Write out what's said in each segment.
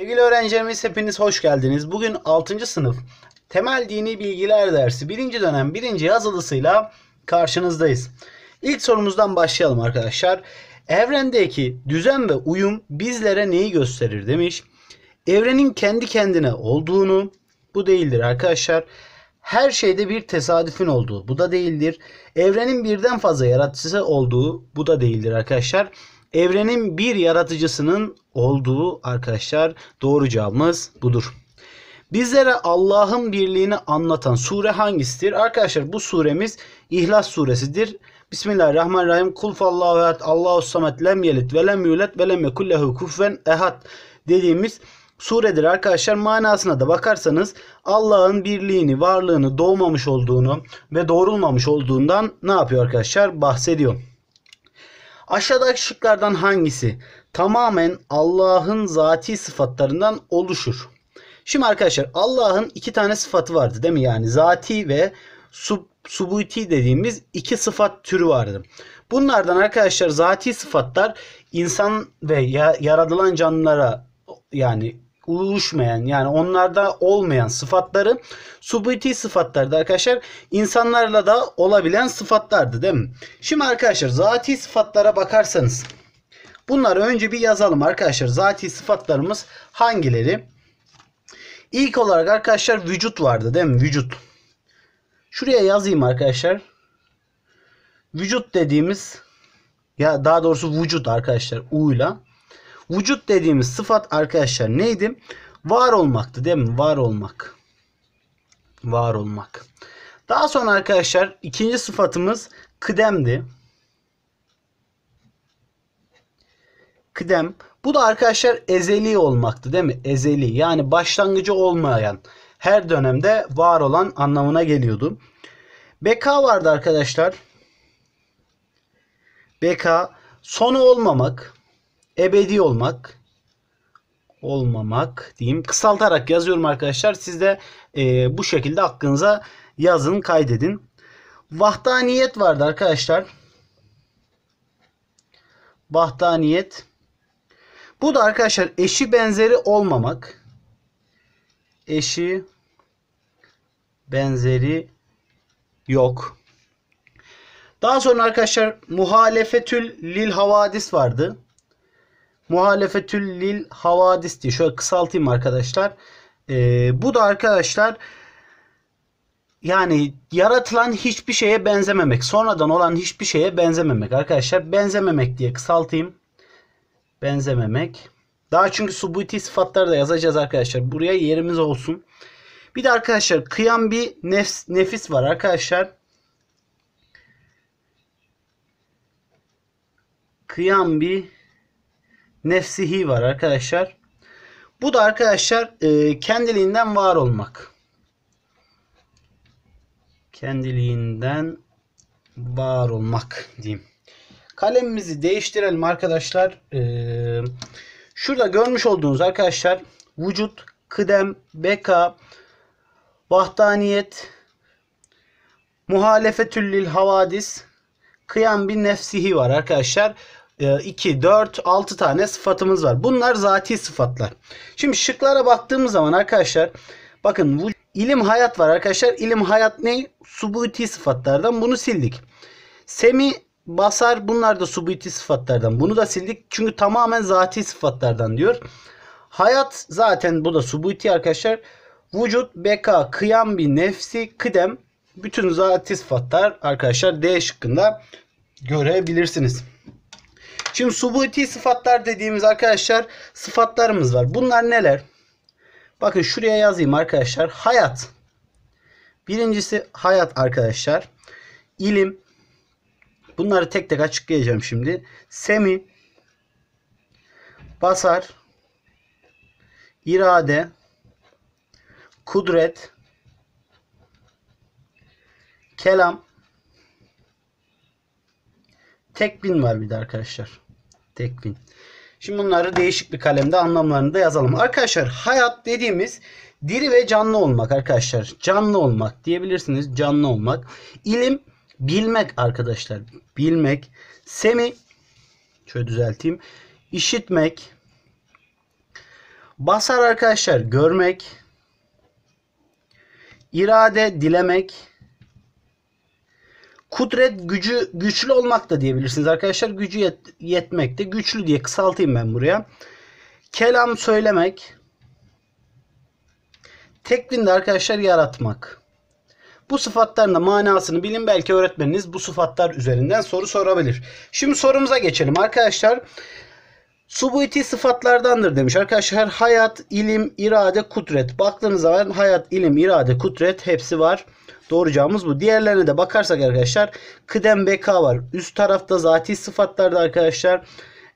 Sevgili öğrencilerimiz hepiniz hoş geldiniz. Bugün 6. sınıf temel dini bilgiler dersi 1. dönem 1. yazılısıyla karşınızdayız. İlk sorumuzdan başlayalım arkadaşlar. Evrendeki düzen ve uyum bizlere neyi gösterir demiş. Evrenin kendi kendine olduğunu bu değildir arkadaşlar. Her şeyde bir tesadüfün olduğu bu da değildir. Evrenin birden fazla yaratıcısı olduğu bu da değildir arkadaşlar. Arkadaşlar Evrenin bir yaratıcısının olduğu arkadaşlar doğru cevabımız budur. Bizlere Allah'ın birliğini anlatan sure hangisidir? Arkadaşlar bu suremiz İhlas suresidir. Bismillahirrahmanirrahim. Kul fallahu ehad, Allahu samet, lem yelit ve lem yulet ve lem yekul lehu kufen ehad dediğimiz suredir arkadaşlar. Manasına da bakarsanız Allah'ın birliğini, varlığını, doğmamış olduğunu ve doğrulmamış olduğundan ne yapıyor arkadaşlar? Bahsediyor. Aşağıdaki şıklardan hangisi tamamen Allah'ın zati sıfatlarından oluşur? Şimdi arkadaşlar Allah'ın iki tane sıfatı vardı değil mi? Yani zati ve sub, subuti dediğimiz iki sıfat türü vardı. Bunlardan arkadaşlar zati sıfatlar insan ve yaradılan canlılara yani uyuşmayan yani onlarda olmayan sıfatları subuti sıfatlardı arkadaşlar. İnsanlarla da olabilen sıfatlardı değil mi? Şimdi arkadaşlar zati sıfatlara bakarsanız bunları önce bir yazalım arkadaşlar. Zati sıfatlarımız hangileri? İlk olarak arkadaşlar vücut vardı değil mi? Vücut. Şuraya yazayım arkadaşlar. Vücut dediğimiz ya daha doğrusu vücut arkadaşlar U ile Vücut dediğimiz sıfat arkadaşlar neydi? Var olmaktı değil mi? Var olmak. Var olmak. Daha sonra arkadaşlar ikinci sıfatımız kıdemdi. Kıdem. Bu da arkadaşlar ezeli olmaktı değil mi? Ezeli yani başlangıcı olmayan her dönemde var olan anlamına geliyordu. BK vardı arkadaşlar. BK sonu olmamak ebedi olmak, olmamak diyeyim. Kısaltarak yazıyorum arkadaşlar. Siz de e, bu şekilde aklınıza yazın, kaydedin. Vahdaniyet vardı arkadaşlar. Vahdaniyet. Bu da arkadaşlar eşi benzeri olmamak. Eşi benzeri yok. Daha sonra arkadaşlar muhalefetül lil havadis vardı. Muhalefetül lil havadis diye şöyle kısaltayım arkadaşlar. Ee, bu da arkadaşlar yani yaratılan hiçbir şeye benzememek. Sonradan olan hiçbir şeye benzememek. Arkadaşlar benzememek diye kısaltayım. Benzememek. Daha çünkü subuti sıfatları da yazacağız arkadaşlar. Buraya yerimiz olsun. Bir de arkadaşlar kıyam bir nefs, nefis var arkadaşlar. Kıyam bir nefsihi var arkadaşlar. Bu da arkadaşlar e, kendiliğinden var olmak. Kendiliğinden var olmak diyeyim. Kalemimizi değiştirelim arkadaşlar. E, şurada görmüş olduğunuz arkadaşlar vücut, kıdem, beka, vahdaniyet, muhalefetüllil havadis, kıyam bir nefsihi var arkadaşlar. 2, 4, 6 tane sıfatımız var. Bunlar zati sıfatlar. Şimdi şıklara baktığımız zaman arkadaşlar bakın bu ilim hayat var arkadaşlar. İlim hayat ne? Subuti sıfatlardan bunu sildik. Semi basar bunlar da subuti sıfatlardan. Bunu da sildik. Çünkü tamamen zati sıfatlardan diyor. Hayat zaten bu da subuti arkadaşlar. Vücut, beka, kıyam bir nefsi, kıdem bütün zati sıfatlar arkadaşlar D şıkkında görebilirsiniz. Şimdi subuti sıfatlar dediğimiz arkadaşlar sıfatlarımız var. Bunlar neler? Bakın şuraya yazayım arkadaşlar. Hayat. Birincisi hayat arkadaşlar. İlim. Bunları tek tek açıklayacağım şimdi. Semi. Basar. irade, Kudret. Kelam. Tekbin var bir de arkadaşlar. Tekvin. Şimdi bunları değişik bir kalemde anlamlarını da yazalım. Arkadaşlar hayat dediğimiz diri ve canlı olmak arkadaşlar. Canlı olmak diyebilirsiniz. Canlı olmak. İlim bilmek arkadaşlar. Bilmek. Semi şöyle düzelteyim. İşitmek. Basar arkadaşlar görmek. İrade dilemek. Kudret gücü güçlü olmak da diyebilirsiniz arkadaşlar. Gücü yet, yetmek de güçlü diye kısaltayım ben buraya. Kelam söylemek. Tekvinde arkadaşlar yaratmak. Bu sıfatların da manasını bilin belki öğretmeniniz bu sıfatlar üzerinden soru sorabilir. Şimdi sorumuza geçelim arkadaşlar. Subuti sıfatlardandır demiş. Arkadaşlar hayat, ilim, irade, kudret. Baktığınız zaman hayat, ilim, irade, kudret hepsi var. Doğuracağımız bu. Diğerlerine de bakarsak arkadaşlar kıdem beka var. Üst tarafta zati sıfatlarda arkadaşlar.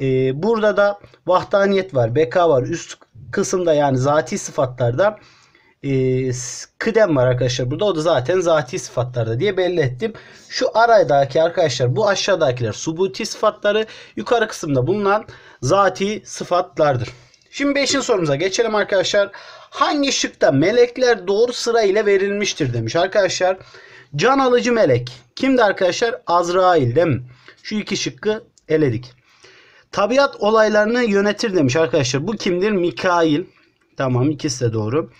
E, burada da vahdaniyet var. Beka var. Üst kısımda yani zati sıfatlarda e, kıdem var arkadaşlar burada. O da zaten zati sıfatlarda diye belli ettim. Şu araydaki arkadaşlar bu aşağıdakiler subuti sıfatları yukarı kısımda bulunan zati sıfatlardır. Şimdi 5. sorumuza geçelim arkadaşlar. Hangi şıkta melekler doğru sırayla verilmiştir demiş arkadaşlar. Can alıcı melek. Kimdi arkadaşlar? Azrail değil mi? Şu iki şıkkı eledik. Tabiat olaylarını yönetir demiş arkadaşlar. Bu kimdir? Mikail. Tamam ikisi de doğru.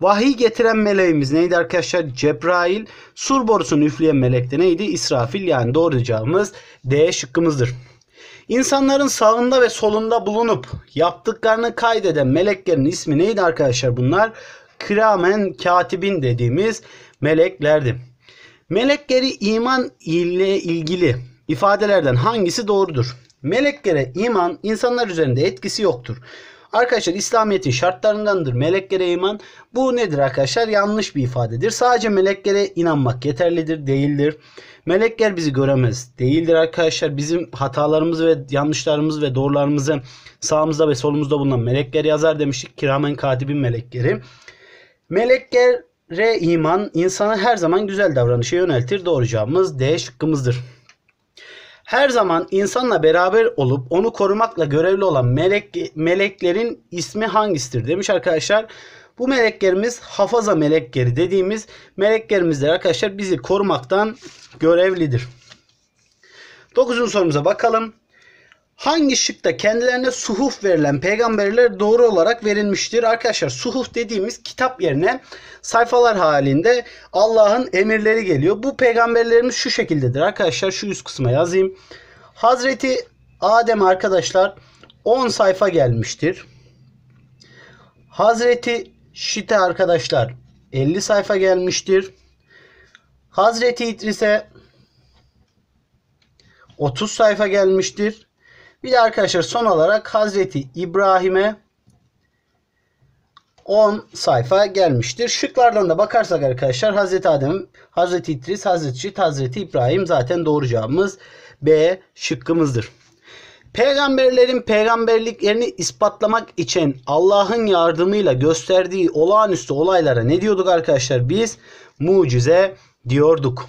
Vahiy getiren meleğimiz neydi arkadaşlar? Cebrail. Sur borusunu üfleyen melek de neydi? İsrafil yani doğru cevabımız D şıkkımızdır. İnsanların sağında ve solunda bulunup yaptıklarını kaydeden meleklerin ismi neydi arkadaşlar bunlar? Kiramen katibin dediğimiz meleklerdi. Melekleri iman ile ilgili ifadelerden hangisi doğrudur? Meleklere iman insanlar üzerinde etkisi yoktur. Arkadaşlar İslamiyet'in şartlarındandır meleklere iman. Bu nedir arkadaşlar? Yanlış bir ifadedir. Sadece meleklere inanmak yeterlidir, değildir. Melekler bizi göremez. Değildir arkadaşlar. Bizim hatalarımız ve yanlışlarımız ve doğrularımızı sağımızda ve solumuzda bulunan melekler yazar demiştik. Kiramen katibin melekleri. Meleklere iman insanı her zaman güzel davranışa yöneltir. Doğru cevabımız D şıkkımızdır. Her zaman insanla beraber olup onu korumakla görevli olan melek, meleklerin ismi hangisidir demiş arkadaşlar. Bu meleklerimiz hafaza melekleri dediğimiz meleklerimizdir arkadaşlar bizi korumaktan görevlidir. Dokuzuncu sorumuza bakalım. Hangi şıkta kendilerine suhuf verilen peygamberler doğru olarak verilmiştir? Arkadaşlar suhuf dediğimiz kitap yerine sayfalar halinde Allah'ın emirleri geliyor. Bu peygamberlerimiz şu şekildedir. Arkadaşlar şu üst kısma yazayım. Hazreti Adem arkadaşlar 10 sayfa gelmiştir. Hazreti Şite arkadaşlar 50 sayfa gelmiştir. Hazreti İdris'e 30 sayfa gelmiştir. Bir de arkadaşlar son olarak Hazreti İbrahim'e 10 sayfa gelmiştir. Şıklardan da bakarsak arkadaşlar Hazreti Adem, Hazreti İdris, Hazreti Cid, Hazreti İbrahim zaten doğru cevabımız B şıkkımızdır. Peygamberlerin peygamberliklerini ispatlamak için Allah'ın yardımıyla gösterdiği olağanüstü olaylara ne diyorduk arkadaşlar? Biz mucize diyorduk.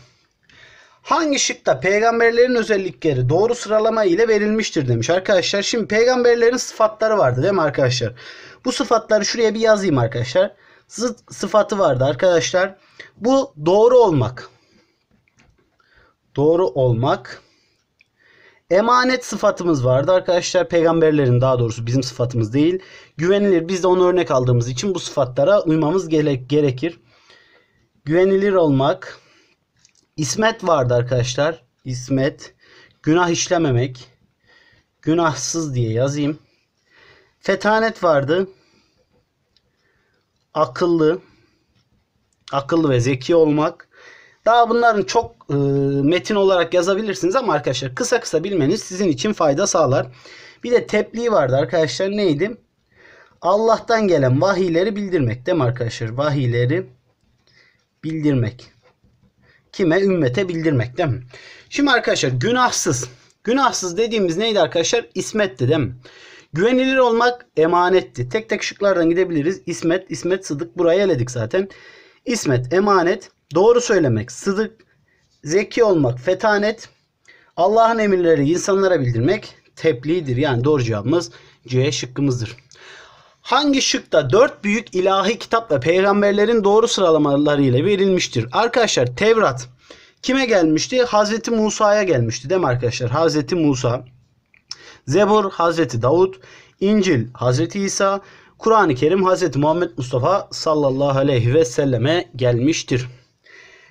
Hangi şıkta peygamberlerin özellikleri doğru sıralama ile verilmiştir demiş arkadaşlar. Şimdi peygamberlerin sıfatları vardı değil mi arkadaşlar? Bu sıfatları şuraya bir yazayım arkadaşlar. Zıt sıfatı vardı arkadaşlar. Bu doğru olmak. Doğru olmak. Emanet sıfatımız vardı arkadaşlar. Peygamberlerin daha doğrusu bizim sıfatımız değil. Güvenilir. Biz de onu örnek aldığımız için bu sıfatlara uymamız gere gerekir. Güvenilir olmak İsmet vardı arkadaşlar. İsmet. Günah işlememek. Günahsız diye yazayım. Fetanet vardı. Akıllı. Akıllı ve zeki olmak. Daha bunların çok e, metin olarak yazabilirsiniz ama arkadaşlar kısa kısa bilmeniz sizin için fayda sağlar. Bir de tebliğ vardı arkadaşlar neydi? Allah'tan gelen vahiyleri bildirmek değil mi arkadaşlar? Vahiyleri bildirmek. Kime? Ümmete bildirmek değil mi? Şimdi arkadaşlar günahsız. Günahsız dediğimiz neydi arkadaşlar? İsmetti değil mi? Güvenilir olmak emanetti. Tek tek şıklardan gidebiliriz. İsmet, İsmet, Sıdık burayı eledik zaten. İsmet, emanet, doğru söylemek, sıdık, zeki olmak, fetanet, Allah'ın emirleri insanlara bildirmek tebliğdir. Yani doğru cevabımız C şıkkımızdır. Hangi şıkta dört büyük ilahi kitap ve peygamberlerin doğru sıralamalarıyla verilmiştir? Arkadaşlar Tevrat kime gelmişti? Hazreti Musa'ya gelmişti değil mi arkadaşlar? Hazreti Musa, Zebur Hazreti Davud, İncil Hazreti İsa, Kur'an-ı Kerim Hazreti Muhammed Mustafa sallallahu aleyhi ve selleme gelmiştir.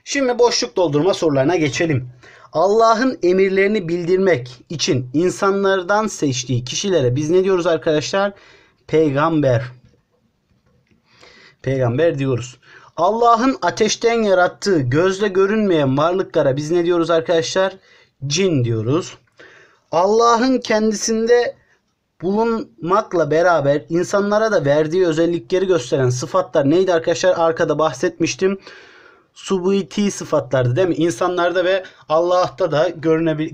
Şimdi boşluk doldurma sorularına geçelim. Allah'ın emirlerini bildirmek için insanlardan seçtiği kişilere biz ne diyoruz arkadaşlar? Arkadaşlar peygamber. Peygamber diyoruz. Allah'ın ateşten yarattığı gözle görünmeyen varlıklara biz ne diyoruz arkadaşlar? Cin diyoruz. Allah'ın kendisinde bulunmakla beraber insanlara da verdiği özellikleri gösteren sıfatlar neydi arkadaşlar? Arkada bahsetmiştim. Subuiti sıfatlardı değil mi? İnsanlarda ve Allah'ta da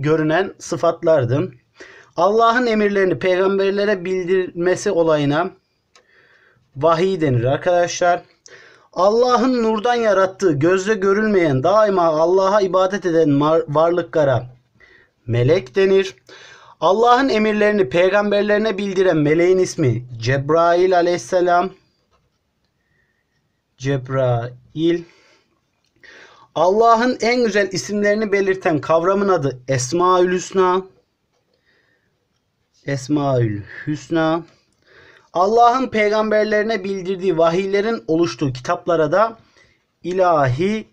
görünen sıfatlardı. Allah'ın emirlerini peygamberlere bildirmesi olayına vahiy denir arkadaşlar. Allah'ın nurdan yarattığı gözle görülmeyen daima Allah'a ibadet eden varlıklara melek denir. Allah'ın emirlerini peygamberlerine bildiren meleğin ismi Cebrail aleyhisselam. Cebrail. Allah'ın en güzel isimlerini belirten kavramın adı Esmaül Hüsna. Esmaül Hüsna. Allah'ın peygamberlerine bildirdiği vahiylerin oluştuğu kitaplara da ilahi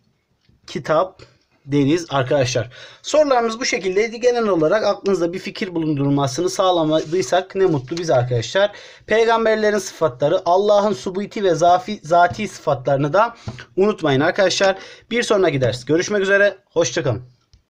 kitap deniz arkadaşlar. Sorularımız bu şekildeydi. Genel olarak aklınızda bir fikir bulundurmasını sağlamadıysak ne mutlu biz arkadaşlar. Peygamberlerin sıfatları, Allah'ın subuti ve zafi, zati sıfatlarını da unutmayın arkadaşlar. Bir sonraki ders görüşmek üzere. Hoşçakalın.